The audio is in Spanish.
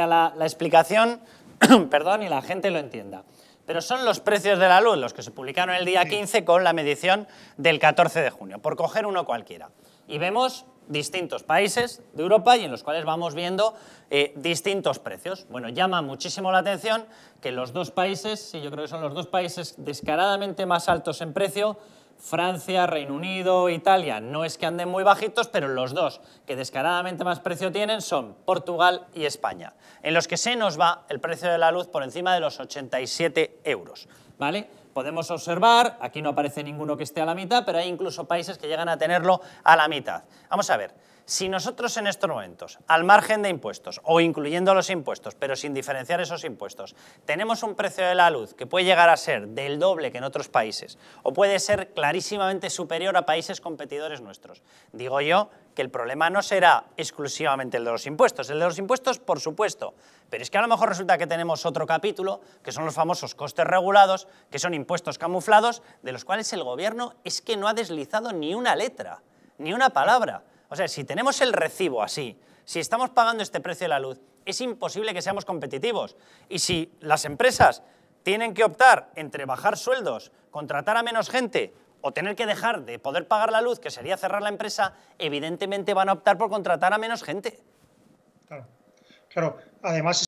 La, explicación perdón, y la gente lo entienda. Pero son los precios de la luz los que se publicaron el día 15 con la medición del 14 de junio, por coger uno cualquiera. Y vemos distintos países de Europa y en los cuales vamos viendo eh, distintos precios. Bueno, llama muchísimo la atención que los dos países, y yo creo que son los dos países descaradamente más altos en precio, Francia, Reino Unido, Italia. No es que anden muy bajitos, pero los dos que descaradamente más precio tienen son Portugal y España, en los que se nos va el precio de la luz por encima de los 87 euros. ¿Vale? Podemos observar, aquí no aparece ninguno que esté a la mitad, pero hay incluso países que llegan a tenerlo a la mitad. Vamos a ver, si nosotros en estos momentos, al margen de impuestos o incluyendo los impuestos, pero sin diferenciar esos impuestos, tenemos un precio de la luz que puede llegar a ser del doble que en otros países o puede ser clarísimamente superior a países competidores nuestros, digo yo que el problema no será exclusivamente el de los impuestos. El de los impuestos, por supuesto, pero es que a lo mejor resulta que tenemos otro capítulo, que son los famosos costes regulados, que son impuestos camuflados, de los cuales el gobierno es que no ha deslizado ni una letra, ni una palabra. O sea, si tenemos el recibo así, si estamos pagando este precio de la luz, es imposible que seamos competitivos. Y si las empresas tienen que optar entre bajar sueldos, contratar a menos gente o tener que dejar de poder pagar la luz, que sería cerrar la empresa, evidentemente van a optar por contratar a menos gente. Claro, claro. además